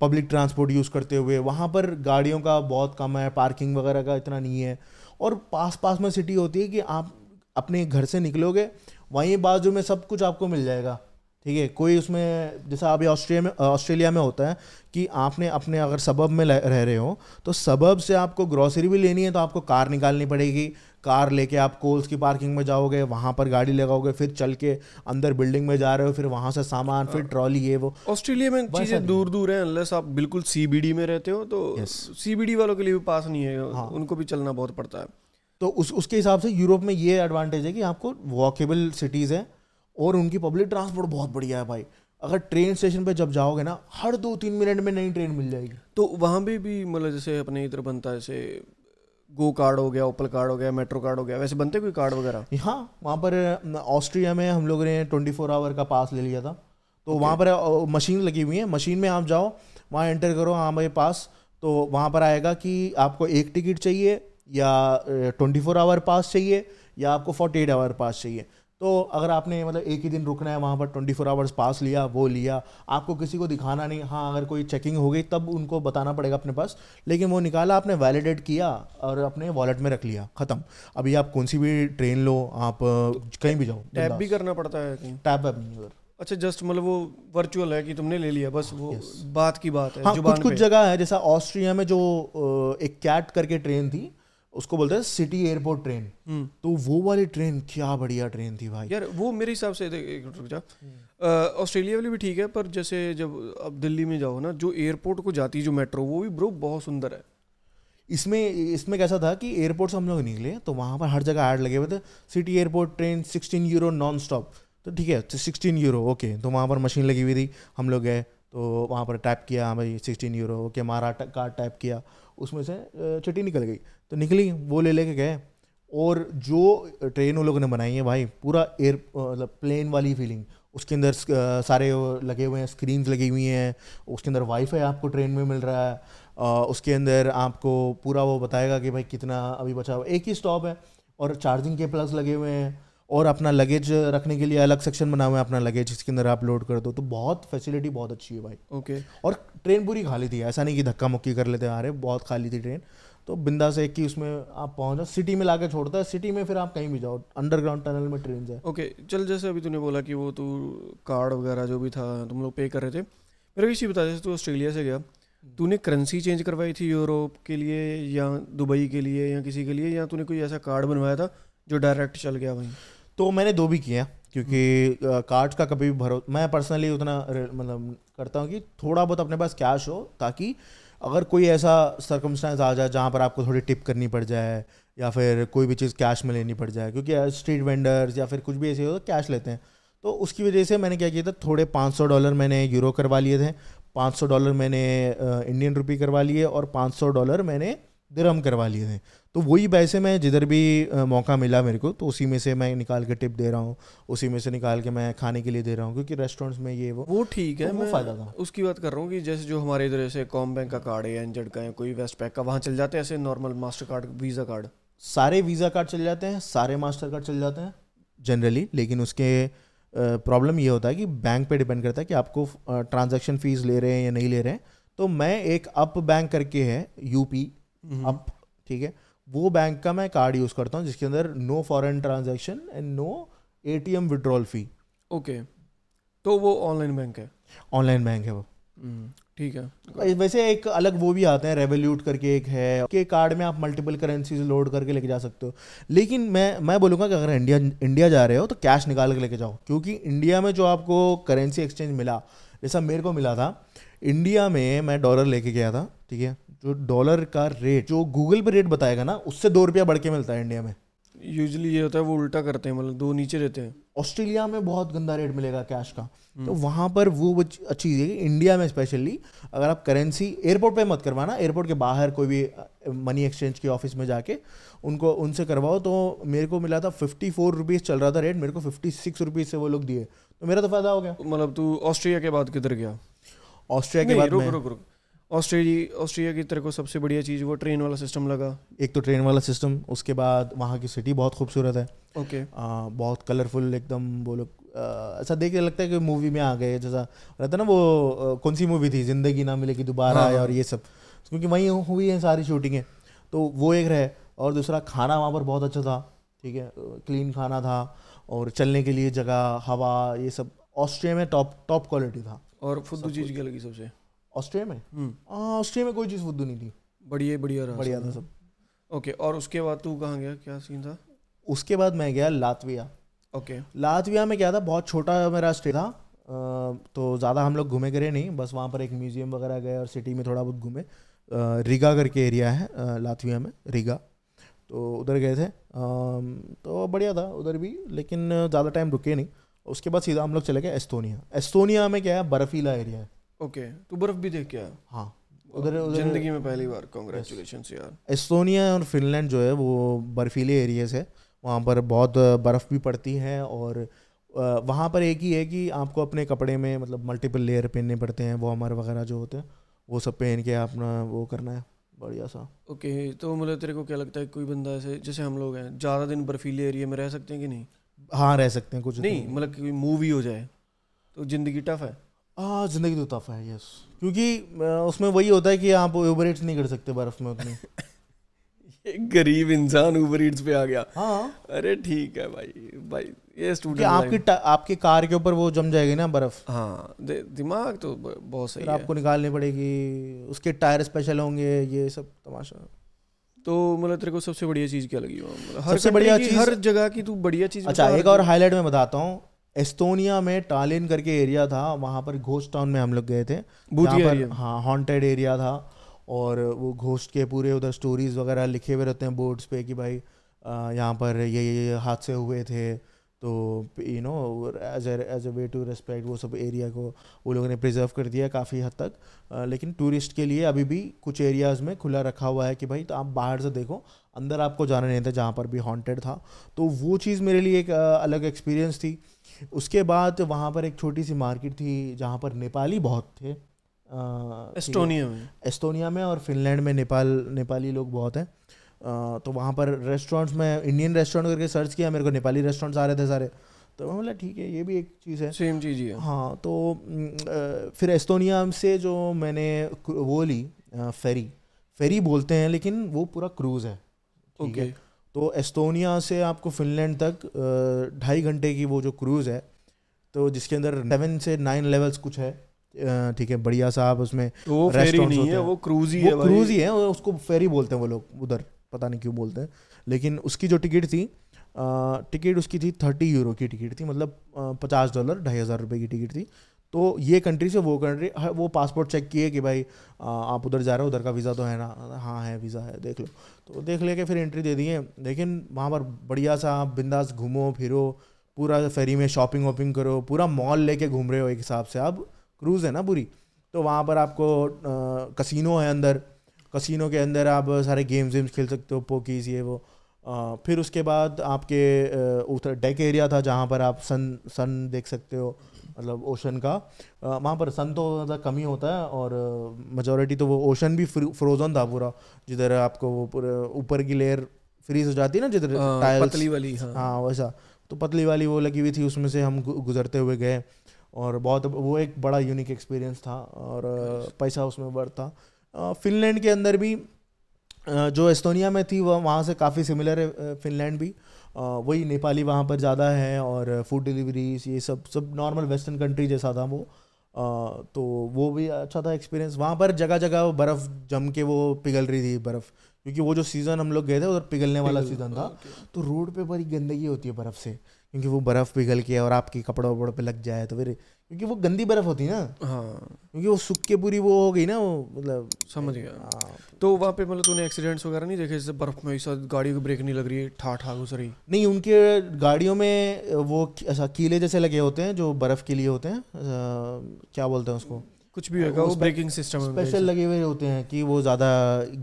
पब्लिक ट्रांसपोर्ट यूज़ करते हुए वहाँ पर गाड़ियों का बहुत कम है पार्किंग वगैरह का इतना नहीं है और पास पास में सिटी होती है कि आप अपने घर से निकलोगे वहीं बाजू में सब कुछ आपको मिल जाएगा ठीक है कोई उसमें जैसा अभी ऑस्ट्रेलिया में ऑस्ट्रेलिया में होता है कि आपने अपने अगर सबब में रह रहे हो तो सबब से आपको ग्रॉसरी भी लेनी है तो आपको कार निकालनी पड़ेगी कार लेके आप कोल्स की पार्किंग में जाओगे वहाँ पर गाड़ी लगाओगे फिर चल के अंदर बिल्डिंग में जा रहे हो फिर वहाँ से सामान फिर ट्रॉली ये वो ऑस्ट्रेलिया में चीज़ें दूर दूर हैं अनलेस आप बिल्कुल सी में रहते हो तो सी वालों के लिए भी पास नहीं है हाँ। उनको भी चलना बहुत पड़ता है तो उस उसके हिसाब से यूरोप में ये एडवांटेज है कि आपको वॉकेबल सिटीज़ हैं और उनकी पब्लिक ट्रांसपोर्ट बहुत बढ़िया है भाई अगर ट्रेन स्टेशन पे जब जाओगे ना हर दो तीन मिनट में नई ट्रेन मिल जाएगी तो वहाँ भी, भी मतलब जैसे अपने इधर बनता है जैसे गो कार्ड हो गया ओपल कार्ड हो गया मेट्रो कार्ड हो गया वैसे बनते कोई कार्ड वगैरह हाँ वहाँ पर ऑस्ट्रिया में हम लोगों ने ट्वेंटी फोर आवर का पास ले लिया था तो okay. वहाँ पर मशीन लगी हुई है मशीन में आप जाओ वहाँ एंटर करो हाँ मेरे पास तो वहाँ पर आएगा कि आपको एक टिकट चाहिए या ट्वेंटी फोर आवर पास चाहिए या आपको फोर्टी एट आवर पास चाहिए तो अगर आपने मतलब एक ही दिन रुकना है वहाँ पर ट्वेंटी फोर आवर्स पास लिया वो लिया आपको किसी को दिखाना नहीं हाँ अगर कोई चेकिंग हो गई तब उनको बताना पड़ेगा अपने पास लेकिन वो निकाला आपने वैलिडेट किया और अपने वॉलेट में रख लिया ख़त्म अभी आप कौन सी भी ट्रेन लो आप कहीं भी जाओ टैप भी करना पड़ता है टैप वैप नहीं अच्छा जस्ट मतलब वो वर्चुअल है कि तुमने ले लिया बस वो बात की बात है हाँ, कुछ कुछ जगह है जैसा ऑस्ट्रिया में जो एक कैट करके ट्रेन थी उसको बोलते हैं सिटी एयरपोर्ट ट्रेन तो वो वाली ट्रेन क्या बढ़िया ट्रेन थी भाई यार वो मेरे हिसाब से हम्म। ऑस्ट्रेलिया वाली भी ठीक है पर जैसे जब अब दिल्ली में जाओ ना जो एयरपोर्ट को जाती है जो मेट्रो वो भी ब्रो बहुत सुंदर है इसमें इसमें कैसा था कि एयरपोर्ट से हम लोग निकले तो वहाँ पर हर जगह ऐड लगे हुए थे city airport train sixteen euro non stop तो ठीक है सिक्सटीन यूरो ओके तो वहाँ पर मशीन लगी हुई थी हम लोग गए तो वहाँ पर टैप किया हाँ भाई सिक्सटीन यूरो ओके मारा कार्ड टैप किया उसमें से चिट्ठी निकल गई तो निकली वो ले लेके गए और जो ट्रेन उन लोगों ने बनाई है भाई पूरा एयर मतलब प्लेन वाली फीलिंग उसके अंदर सारे लगे हुए हैं स्क्रीन्स लगी हुई हैं उसके अंदर वाईफाई आपको ट्रेन में मिल रहा है आ, उसके अंदर आपको पूरा वो बताएगा कि भाई कितना अभी बचा हुआ एक ही स्टॉप है और चार्जिंग के प्लस लगे हुए हैं और अपना लगेज रखने के लिए अलग सेक्शन बना हुआ है अपना लगेज इसके अंदर आप लोड कर दो तो बहुत फैसिलिटी बहुत अच्छी है भाई ओके okay. और ट्रेन पूरी खाली थी ऐसा नहीं कि धक्का मुक्की कर लेते रहे बहुत खाली थी ट्रेन तो बिंदा से एक ही उसमें आप पहुंच जाओ सिटी में लाके छोड़ता है सिटी में फिर आप कहीं भी जाओ अंडरग्राउंड टनल में ट्रेन है ओके चल जैसे अभी तूने बोला कि वो तू कार्ड वगैरह जो भी था तुम लोग पे कर रहे थे मेरे किसी इसी बता जैसे तू ऑस्ट्रेलिया से गया तूने करेंसी चेंज करवाई थी यूरोप के लिए या दुबई के लिए या किसी के लिए या तूने कोई ऐसा कार्ड बनवाया था जो डायरेक्ट चल गया वहीं तो मैंने दो भी किया क्योंकि कार्ड का कभी भी भरो मैं पर्सनली उतना मतलब करता हूँ कि थोड़ा बहुत अपने पास कैश हो ताकि अगर कोई ऐसा सर्कमस्टेंस आ जाए जहाँ पर आपको थोड़ी टिप करनी पड़ जाए या फिर कोई भी चीज़ कैश में लेनी पड़ जाए क्योंकि स्ट्रीट वेंडर्स या फिर कुछ भी ऐसे हो तो कैश लेते हैं तो उसकी वजह से मैंने क्या किया था थोड़े 500 डॉलर मैंने यूरो करवा लिए थे 500 डॉलर मैंने इंडियन रुपी करवा लिए और 500 डॉलर मैंने दिरम करवा लिए थे तो वही पैसे मैं जिधर भी मौका मिला मेरे को तो उसी में से मैं निकाल के टिप दे रहा हूँ उसी में से निकाल के मैं खाने के लिए दे रहा हूँ क्योंकि रेस्टोरेंट्स में ये वो वो ठीक है तो वो फ़ायदा था उसकी बात कर रहा हूँ कि जैसे जो हमारे इधर ऐसे कॉम बैंक का कार्ड है एनजेड का है कोई वेस्ट पैक का वहाँ चल जाते हैं ऐसे normal master card visa card सारे वीज़ा कार्ड चल जाते हैं सारे मास्टर कार्ड चल जाते हैं जनरली लेकिन उसके प्रॉब्लम ये होता है कि बैंक पे डिपेंड करता है कि आपको ट्रांजैक्शन फ़ीस ले रहे हैं या नहीं ले रहे हैं तो मैं एक अप बैंक करके है यूपी Mm-hmm. अप ठीक है वो बैंक का मैं कार्ड यूज करता हूँ जिसके अंदर no foreign transaction and no A T M withdrawal fee okay तो वो ऑनलाइन बैंक है ऑनलाइन बैंक है वो mm-hmm. ठीक है वैसे एक अलग वो भी आते हैं रेवोल्यूट करके एक है के कार्ड में आप मल्टीपल करेंसीज लोड करके लेके जा सकते हो लेकिन मैं मैं बोलूँगा कि अगर इंडिया इंडिया जा रहे हो तो कैश निकाल के लेके जाओ क्योंकि इंडिया में जो आपको करेंसी एक्सचेंज मिला जैसा मेरे को मिला था इंडिया में मैं डॉलर लेके गया था ठीक है जो डॉलर का रेट जो गूगल पे रेट बताएगा ना उससे दो रुपया बढ़ के मिलता है इंडिया में यूजली ये होता है वो उल्टा करते हैं मतलब दो नीचे रहते हैं ऑस्ट्रेलिया में बहुत गंदा रेट मिलेगा कैश का हम्म। तो वहाँ पर वो अच्छी चीज़ है इंडिया में स्पेशली अगर आप करेंसी एयरपोर्ट पे मत करवाना एयरपोर्ट के बाहर कोई भी मनी एक्सचेंज के ऑफिस में जाके उनको उनसे करवाओ तो मेरे को मिला था फिफ्टी फोर रुपीज़ चल रहा था रेट मेरे को फिफ्टी सिक्स रुपीज़ से वो लोग दिए तो मेरा तो फायदा हो गया मतलब तू ऑस्ट्रेलिया के बाद किधर गया ऑस्ट्रेलिया के बाद रुक रुक रुक ऑस्ट्रेलिया ऑस्ट्रेलिया की तरह को सबसे बढ़िया चीज़ वो ट्रेन वाला सिस्टम लगा एक तो ट्रेन वाला सिस्टम उसके बाद वहाँ की सिटी बहुत खूबसूरत है ओके okay. बहुत कलरफुल एकदम वो लोग ऐसा देख के लगता है कि मूवी में आ गए जैसा रहता ना वो कौन सी मूवी थी जिंदगी ना मिलेगी दोबारा हाँ, हाँ। और ये सब क्योंकि वहीं हुई है सारी शूटिंगें तो वो एक रहे और दूसरा खाना वहाँ पर बहुत अच्छा था ठीक है क्लीन खाना था और चलने के लिए जगह हवा ये सब ऑस्ट्रेलिया में टॉप टॉप क्वालिटी था और फुद्दू चीज़ क्या लगी सबसे ऑस्ट्रिया में हम्म। ऑस्ट्रिया में कोई चीज़ फुद्दू नहीं थी बढ़िया बढ़िया रहा बढ़िया था सब ओके और उसके बाद तू कहाँ गया क्या सीन था उसके बाद मैं गया लातविया ओके लातविया में क्या था बहुत छोटा मेरा स्टे था तो ज़्यादा हम लोग घूमे गए नहीं बस वहाँ पर एक म्यूजियम वगैरह गए और सिटी में थोड़ा बहुत घूमे रिगा करके एरिया है लातविया में रिगा तो उधर गए थे तो बढ़िया था उधर भी लेकिन ज़्यादा टाइम रुके नहीं उसके बाद सीधा हम लोग चले गए एस्तोनिया एस्तोनिया में क्या है बर्फ़ीला एरिया है ओके तो बर्फ भी देख के आया हाँ उधर उधर जिंदगी में पहली बार कॉन्ग्रेचुलेशन यार एस्टोनिया और फिनलैंड जो है वो बर्फीले एरियाज है वहाँ पर बहुत बर्फ़ भी पड़ती है और वहाँ पर एक ही है कि आपको अपने कपड़े में मतलब मल्टीपल लेयर पहनने पड़ते हैं वो हमारे वगैरह जो होते हैं वो सब पहन के अपना वो करना है बढ़िया सा ओके तो मतलब तेरे को क्या लगता है कोई बंदा ऐसे जैसे हम लोग हैं ज़्यादा दिन बर्फीले एरिया में रह सकते हैं कि नहीं हाँ रह सकते हैं कुछ नहीं मतलब मूव ही हो जाए तो ज़िंदगी टफ है हाँ ज़िंदगी तो तफ है यस क्योंकि उसमें वही होता है कि आप ऊबर ईट्स नहीं कर सकते बर्फ़ में उतनी *laughs* गरीब इंसान ऊबर ईट्स पे आ गया हाँ अरे ठीक है भाई भाई ये स्टूडेंट आपकी आपके कार के ऊपर वो जम जाएगी ना बर्फ हाँ दिमाग तो बहुत सही है आपको निकालनी पड़ेगी उसके टायर स्पेशल होंगे ये सब तमाशा तो मतलब तेरे को सबसे बढ़िया चीज़ क्या लगी मतलब हर सबसे बढ़िया चीज़ हर जगह की तू बढ़िया चीज़ अच्छा एक और हाईलाइट में बताता हूँ एस्तोनिया में टालिन करके एरिया था वहाँ पर घोस्ट टाउन में हम लोग गए थे पर हाँ हॉन्टेड एरिया था और वो घोस्ट के पूरे उधर स्टोरीज वगैरह लिखे हुए रहते हैं बोर्ड्स पे कि भाई यहाँ पर ये ये हादसे हुए थे तो you know as as a way to respect वो सब एरिया को वो लोगों ने प्रिजर्व कर दिया काफ़ी हद तक लेकिन टूरिस्ट के लिए अभी भी कुछ एरियाज़ में खुला रखा हुआ है कि भाई तो आप बाहर से देखो अंदर आपको जाना नहीं था जहाँ पर भी हॉन्टेड था तो वो चीज़ मेरे लिए एक अलग एक्सपीरियंस थी उसके बाद वहाँ पर एक छोटी सी मार्केट थी जहाँ पर नेपाली बहुत थे एस्टोनिया में एस्टोनिया में और फिनलैंड में नेपाल नेपाली लोग बहुत हैं तो वहाँ पर रेस्टोरेंट्स में इंडियन रेस्टोरेंट करके सर्च किया मेरे को नेपाली रेस्टोरेंट्स आ रहे थे सारे तो मैं बोला ठीक है ये भी एक चीज़ है सेम चीज़ ही है हाँ तो फिर एस्टोनिया से जो मैंने वो ली फेरी फेरी बोलते हैं लेकिन वो पूरा क्रूज़ है ओके okay. तो एस्तोनिया से आपको फिनलैंड तक ढाई घंटे की वो जो क्रूज़ है तो जिसके अंदर सेवन से नाइन लेवल्स कुछ है ठीक है बढ़िया सा आप उसमें तो वो फेरी नहीं है वो क्रूज ही है क्रूज ही है और उसको फेरी बोलते हैं वो लोग उधर पता नहीं क्यों बोलते हैं लेकिन उसकी जो टिकट थी टिकट उसकी थी थर्टी यूरो की टिकट थी मतलब पचास डॉलर ढाई हज़ार रुपये की टिकट थी तो ये कंट्री से वो कंट्री हाँ, वो पासपोर्ट चेक किए कि भाई आप उधर जा रहे हो उधर का वीज़ा तो है ना हाँ है वीज़ा है देख लो तो देख ले के फिर एंट्री दे दिए लेकिन वहाँ पर बढ़िया सा बिंदास घूमो फिरो पूरा फेरी में शॉपिंग वॉपिंग करो पूरा मॉल लेके घूम रहे हो एक हिसाब से आप क्रूज़ है ना पूरी तो वहाँ पर आपको कसिनो है अंदर कसिनो के अंदर आप सारे गेम्स वेम्स खेल सकते हो पोकीज़ ये वो आ, फिर उसके बाद आपके उधर डेक एरिया था जहाँ पर आप सन सन देख सकते हो मतलब ओशन का वहाँ पर सन तो ज़्यादा कम ही होता है और मेजोरिटी तो वो ओशन भी फ्रोजन था पूरा जिधर आपको वो पूरे ऊपर की लेयर फ्रीज हो जाती है ना जिधर टाइल्स पतली वाली हाँ हाँ वैसा तो पतली वाली वो लगी हुई थी उसमें से हम गुजरते हुए गए और बहुत वो एक बड़ा यूनिक एक्सपीरियंस था और पैसा उसमें बर्थ था फिनलैंड के अंदर भी जो एस्तोनिया में थी वह वहाँ से काफ़ी सिमिलर है फिनलैंड भी वही नेपाली वहाँ पर ज़्यादा है और फूड डिलीवरीज ये सब सब नॉर्मल वेस्टर्न कंट्री जैसा था वो तो वो भी अच्छा था एक्सपीरियंस वहाँ पर जगह जगह बर्फ़ जम के वो पिघल रही थी बर्फ़ क्योंकि वो जो सीज़न हम लोग गए थे उधर पिघलने वाला सीज़न था तो रोड पर बड़ी गंदगी होती है बर्फ़ से क्योंकि वो बर्फ़ पिघल के और आपके कपड़ों वपड़ों पे लग जाए तो फिर क्योंकि वो गंदी बर्फ होती ना हाँ क्योंकि वो सूख के पूरी वो हो गई ना वो मतलब समझ गया हाँ। तो वहाँ पे मतलब तूने एक्सीडेंट्स वगैरह नहीं देखे जैसे बर्फ में इस गाड़ी की ब्रेक नहीं लग रही है ठा ठा घुस रही नहीं उनके गाड़ियों में वो ऐसा कीले जैसे लगे होते हैं जो बर्फ के लिए होते हैं क्या बोलते हैं उसको कुछ भी होगा वो ब्रेकिंग सिस्टम स्पेशल लगे हुए होते हैं कि वो ज़्यादा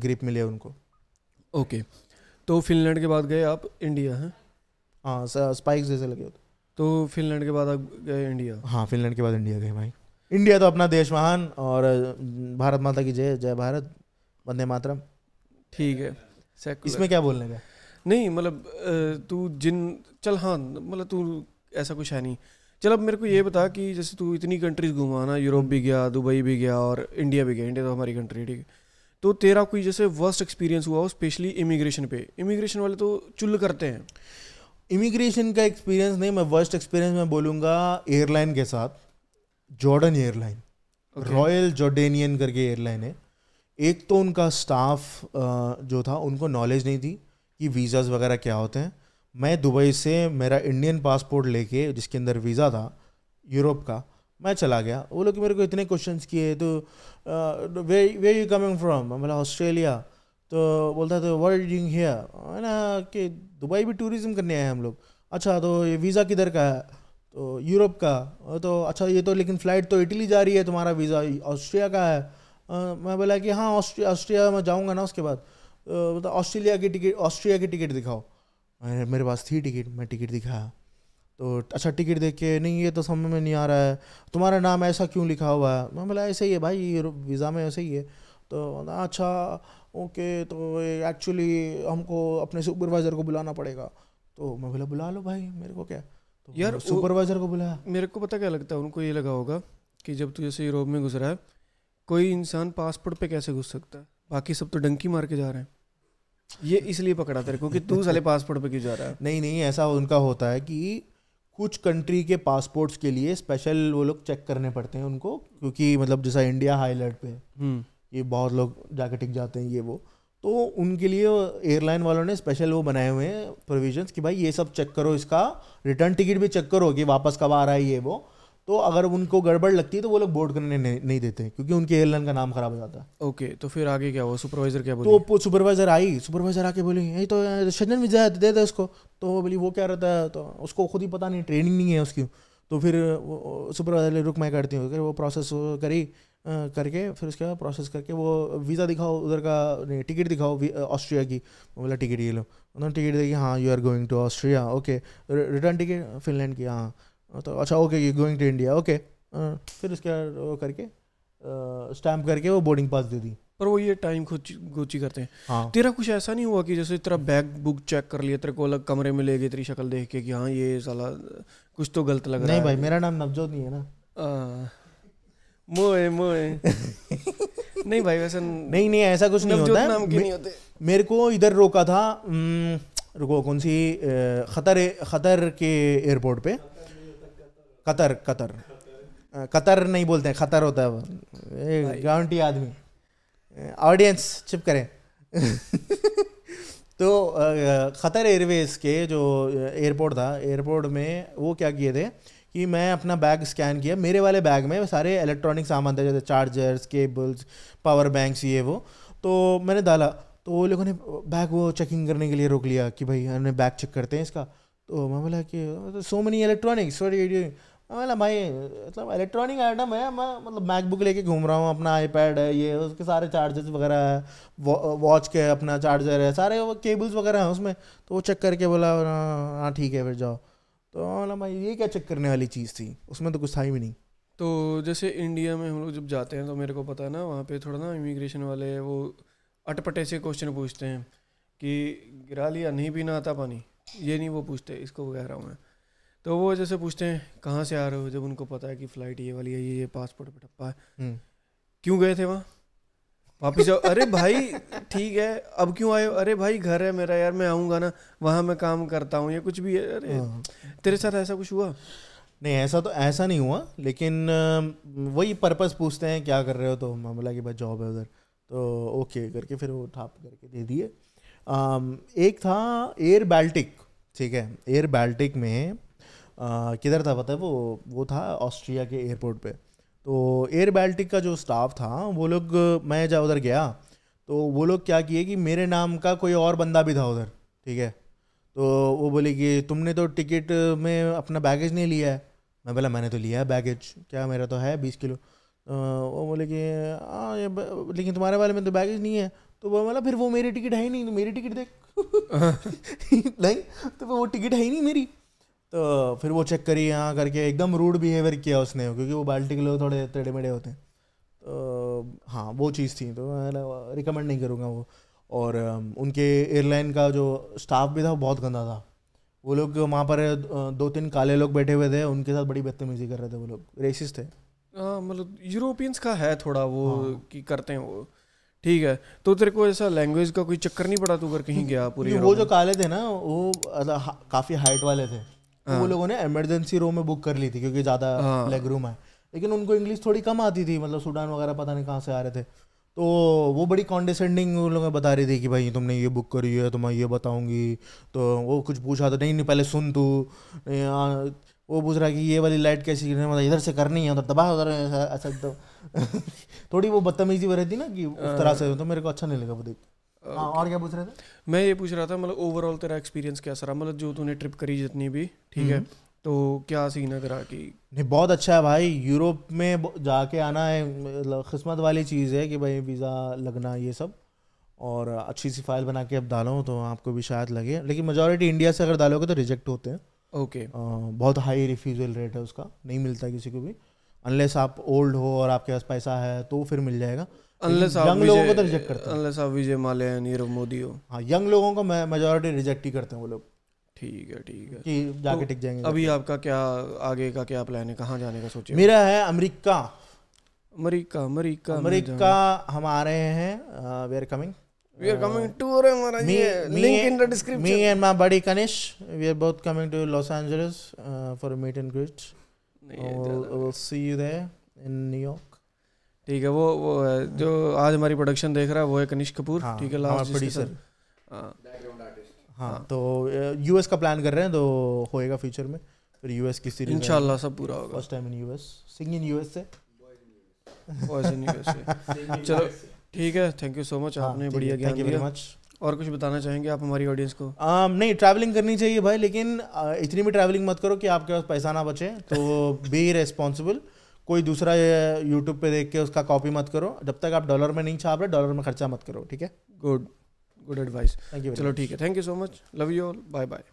ग्रिप मिले उनको ओके तो फिनलैंड के बाद गए आप इंडिया हैं हाँ स्पाइक जैसे लगे होते तो फिनलैंड के बाद अब गए इंडिया हाँ फिनलैंड के बाद इंडिया गए भाई इंडिया तो अपना देश महान और भारत माता की जय जय भारत वंदे मातरम ठीक है इसमें क्या बोलने का नहीं मतलब तू जिन चल हाँ मतलब तू ऐसा कुछ है नहीं चल अब मेरे को ये बता कि जैसे तू इतनी कंट्रीज घुमा ना यूरोप भी गया दुबई भी गया और इंडिया भी गया इंडिया तो हमारी कंट्री ठीक है तो तेरा कोई जैसे वर्स्ट एक्सपीरियंस हुआ हो स्पेशली इमिग्रेशन पे इमिग्रेशन वाले तो चुल करते हैं इमिग्रेशन का एक्सपीरियंस नहीं मैं वर्स्ट एक्सपीरियंस मैं बोलूँगा एयरलाइन के साथ जॉर्डन एयरलाइन रॉयल जॉर्डेनियन करके एयरलाइन है एक तो उनका स्टाफ जो था उनको नॉलेज नहीं थी कि वीज़ाज वगैरह क्या होते हैं मैं दुबई से मेरा इंडियन पासपोर्ट लेके जिसके अंदर वीज़ा था यूरोप का मैं चला गया वो लोग मेरे को इतने क्वेश्चंस किए तो where where you coming from मतलब बोला ऑस्ट्रेलिया तो बोलता है तो वर्ड है ना कि दुबई भी टूरिज़्म करने आए हम लोग अच्छा तो ये वीज़ा किधर का है तो यूरोप का तो अच्छा ये तो लेकिन फ़्लाइट तो इटली जा रही है तुम्हारा वीज़ा ऑस्ट्रिया का है आ, मैं बोला कि हाँ ऑस्ट्रिया ऑस्ट्रिया में जाऊँगा ना उसके बाद तो ऑस्ट्रेलिया की टिकट ऑस्ट्रिया की टिकट दिखाओ मेरे पास थी टिकट मैं टिकट दिखाया तो अच्छा टिकट देख के नहीं ये तो समझ में नहीं आ रहा है तुम्हारा नाम ऐसा क्यों लिखा हुआ है मैं बोला ऐसे ही है भाई वीज़ा में ऐसे ही है तो अच्छा ओके तो एक्चुअली हमको अपने सुपरवाइज़र को बुलाना पड़ेगा तो मैं बोला बुला लो भाई मेरे को क्या तो यार सुपरवाइज़र को बुलाया मेरे को पता क्या लगता है उनको ये लगा होगा कि जब तू जैसे यूरोप में घुस रहा है कोई इंसान पासपोर्ट पे कैसे घुस सकता है बाकी सब तो डंकी मार के जा रहे हैं ये इसलिए पकड़ा तेरे को कि तू साले पासपोर्ट पे क्यों जा रहा है नहीं नहीं ऐसा उनका होता है कि कुछ कंट्री के पासपोर्ट्स के लिए स्पेशल वो लोग चेक करने पड़ते हैं उनको क्योंकि मतलब जैसा इंडिया हाई अलर्ट पे हम्म। कि बहुत लोग जाके टिक जाते हैं ये वो तो उनके लिए एयरलाइन वालों ने स्पेशल वो बनाए हुए हैं प्रोविजन कि भाई ये सब चेक करो इसका रिटर्न टिकट भी चेक करो कि वापस कब आ रहा है ये वो तो अगर उनको गड़बड़ लगती है तो वो लोग बोर्ड करने नहीं, देते क्योंकि उनके एयरलाइन का नाम खराब हो जाता है ओके तो फिर आगे क्या हुआ सुपरवाइजर क्या बोली तो सुपरवाइजर आई सुपरवाइजर आके बोली ये तो शजन भी है दे दे उसको तो बोली वो क्या रहता है तो उसको खुद ही पता नहीं ट्रेनिंग नहीं है उसकी तो फिर वो सुपरवाइजर रुक मैं करती हूँ वो प्रोसेस करी करके फिर उसके बाद प्रोसेस करके वो वीज़ा दिखाओ उधर का नहीं टिकट दिखाओ ऑस्ट्रिया की बोला टिकट ये लो उन्होंने टिकट देखी हाँ you are going to Austria okay return ticket Finland की हाँ तो अच्छा okay you going to India okay फिर उसके बाद वो करके स्टैम्प करके वो बोर्डिंग पास दे दी पर वो ये टाइम गोची करते हैं हाँ। तेरा कुछ ऐसा नहीं हुआ कि जैसे तेरा बैग बुक चेक कर लिया तेरे को अलग कमरे में ले गए तेरी शक्ल देख के कि हाँ ये साला कुछ तो गलत लग रहा है नहीं भाई मेरा नाम नवजोत नहीं है ना मोए मोए *laughs* नहीं भाई वैसे नहीं नहीं ऐसा कुछ नहीं होता नाम नहीं होते मेरे को इधर रोका था रुको कौन सी खतर खतर के एयरपोर्ट पे कतर कतर कतर नहीं बोलते हैं खतर होता है गारंटी आदमी ऑडियंस चिप करें *laughs* तो खतर एयरवेज के जो एयरपोर्ट था एयरपोर्ट में वो क्या किए थे कि मैं अपना बैग स्कैन किया मेरे वाले बैग में सारे इलेक्ट्रॉनिक सामान थे जैसे चार्जर्स केबल्स पावर बैंक्स ये वो तो मैंने डाला तो वो लोगों ने बैग वो चेकिंग करने के लिए रोक लिया कि भाई हमने बैग चेक करते हैं इसका तो मैं बोला कि सो मेनी इलेक्ट्रॉनिक्स बोला भाई मतलब इलेक्ट्रॉनिक आइटम है मैं मतलब मैकबुक लेके घूम रहा हूँ अपना आईपैड है ये उसके सारे चार्जर्स वगैरह है वॉच के अपना चार्जर है सारे केबल्स वगैरह हैं उसमें तो वो चेक करके बोला हाँ, हाँ ठीक है फिर जाओ तो ये क्या चेक करने वाली चीज़ थी उसमें तो कुछ था ही नहीं तो जैसे इंडिया में हम लोग जब जाते हैं तो मेरे को पता है ना वहाँ पे थोड़ा ना इमिग्रेशन वाले वो अटपटे से क्वेश्चन पूछते हैं कि गिरा लिया नहीं पीना आता पानी ये नहीं वो पूछते इसको कह रहा हूँ मैं तो वो जैसे पूछते हैं कहाँ से आ रहे हो जब उनको पता है कि फ़्लाइट ये वाली है ये ये पासपोर्ट पर है हम्म। क्यों गए थे वहाँ वापस जाओ अरे भाई ठीक है अब क्यों आए अरे भाई घर है मेरा यार मैं आऊँगा ना वहाँ मैं काम करता हूँ या कुछ भी है अरे हाँ। तेरे साथ ऐसा कुछ हुआ नहीं ऐसा तो ऐसा नहीं हुआ लेकिन वही पर्पस पूछते हैं क्या कर रहे हो तो मामला बोला कि भाई जॉब है उधर तो ओके करके फिर वो ठाप करके दे दिए एक था एयर बैल्टिक ठीक है एयर बाल्टिक में किधर था पता है वो वो था ऑस्ट्रिया के एयरपोर्ट पे तो एयर बैल्टिक का जो स्टाफ था वो लोग मैं जब उधर गया तो वो लोग क्या किए कि मेरे नाम का कोई और बंदा भी था उधर ठीक है तो वो बोले कि तुमने तो टिकट में अपना बैगेज नहीं लिया है मैं बोला मैंने तो लिया है बैगेज क्या मेरा तो है बीस किलो तो वो बोले कि हाँ लेकिन तुम्हारे वाले में तो बैगेज नहीं है तो वो बोला फिर वो मेरी टिकट है ही नहीं तो मेरी टिकट देख नहीं तो वो टिकट है ही नहीं मेरी *laughs* तो फिर वो चेक करी यहाँ करके एकदम रूड बिहेवियर किया उसने क्योंकि वो बाल्टी के लोग थोड़े टेढ़े मेढ़े होते हैं तो हाँ वो चीज़ थी तो मैं रिकमेंड नहीं करूँगा वो और उनके एयरलाइन का जो स्टाफ भी था वो बहुत गंदा था वो लोग वहाँ पर दो तीन काले लोग बैठे हुए थे उनके साथ बड़ी बदतमीजी कर रहे थे वो लोग रेसिस थे मतलब यूरोपियंस का है थोड़ा वो हाँ। कि करते हैं वो ठीक है तो तेरे को ऐसा लैंग्वेज का कोई चक्कर नहीं पड़ा तू अगर कहीं *laughs* गया पूरी वो जो काले थे ना वो काफ़ी हाइट वाले थे वो हाँ। लोगों ने इमरजेंसी रूम में बुक कर ली थी क्योंकि ज़्यादा लेग रूम है लेकिन उनको इंग्लिश थोड़ी कम आती थी मतलब सूडान वगैरह पता नहीं कहाँ से आ रहे थे तो वो बड़ी कॉन्डिसेंडिंग उन लोगों बता रही थी कि भाई तुमने ये बुक करी है तो मैं ये बताऊंगी तो वो कुछ पूछा था नहीं नहीं पहले सुन तू वो पूछ रहा कि ये वाली लाइट कैसी मतलब इधर से करनी है उधर दबा उधर ऐसा तो *laughs* थोड़ी वो बदतमीजी वह रहती ना कि उस हाँ। तरह से तो मेरे को अच्छा नहीं लगा वो देख हाँ, और क्या पूछ रहे थे मैं ये पूछ रहा था मतलब ओवरऑल तेरा एक्सपीरियंस कैसा रहा मतलब जो तूने ट्रिप करी जितनी भी ठीक है हम्म। तो क्या सीन है करा कि नहीं बहुत अच्छा है भाई यूरोप में जाके आना है मतलब किस्मत वाली चीज़ है कि भाई वीज़ा लगना ये सब और अच्छी सी फाइल बना के अब डालो तो आपको भी शायद लगे लेकिन मेजोरिटी इंडिया से अगर डालोगे तो रिजेक्ट होते हैं ओके बहुत हाई रिफ्यूज़ल रेट है उसका नहीं मिलता किसी को भी अनलेस आप ओल्ड हो और आपके पास पैसा है तो फिर मिल जाएगा यंग लोगों को तो रिजेक्ट करते हैं अनलेस आप विजय माल्या नीरव मोदी हो हाँ यंग लोगों को मेजोरिटी रिजेक्ट ही करते हैं वो लोग ठीक है ठीक है कि जाके टिक जाएंगे अभी आपका क्या आगे का क्या प्लान है कहाँ जाने का सोचिए मेरा है अमेरिका अमेरिका अमेरिका अमेरिका हम आ रहे हैं we are coming we are coming to Ramaraji. Me, Link me, in the description. Me and my buddy Kanish, we are both coming to Los Angeles uh, for a meet and greet. Yeah, we'll, we'll see you there in New York. ठीक है वो वो है जो आज हमारी production देख रहा है वो है कनिष्क कपूर हाँ, ठीक है लास्ट प्रोड्यूसर हाँ।, हाँ, हाँ तो यूएस का प्लान कर रहे हैं तो होएगा फ्यूचर में फिर यूएस की सीरीज इंशाल्लाह सब पूरा होगा first time in US sing in US से *laughs* चलो ठीक है थैंक यू सो मच आपने बढ़िया वेरी मच और कुछ बताना चाहेंगे आप हमारी ऑडियंस को um, नहीं ट्रैवलिंग करनी चाहिए भाई लेकिन इतनी भी ट्रैवलिंग मत करो कि आपके पास पैसा ना बचे तो बी *laughs* रेस्पॉन्सिबल कोई दूसरा यूट्यूब पे देख के उसका कॉपी मत करो जब तक आप डॉलर में नहीं छाप रहे डॉलर में खर्चा मत करो ठीक है good good advice thank you चलो ठीक है thank you so much love you all bye bye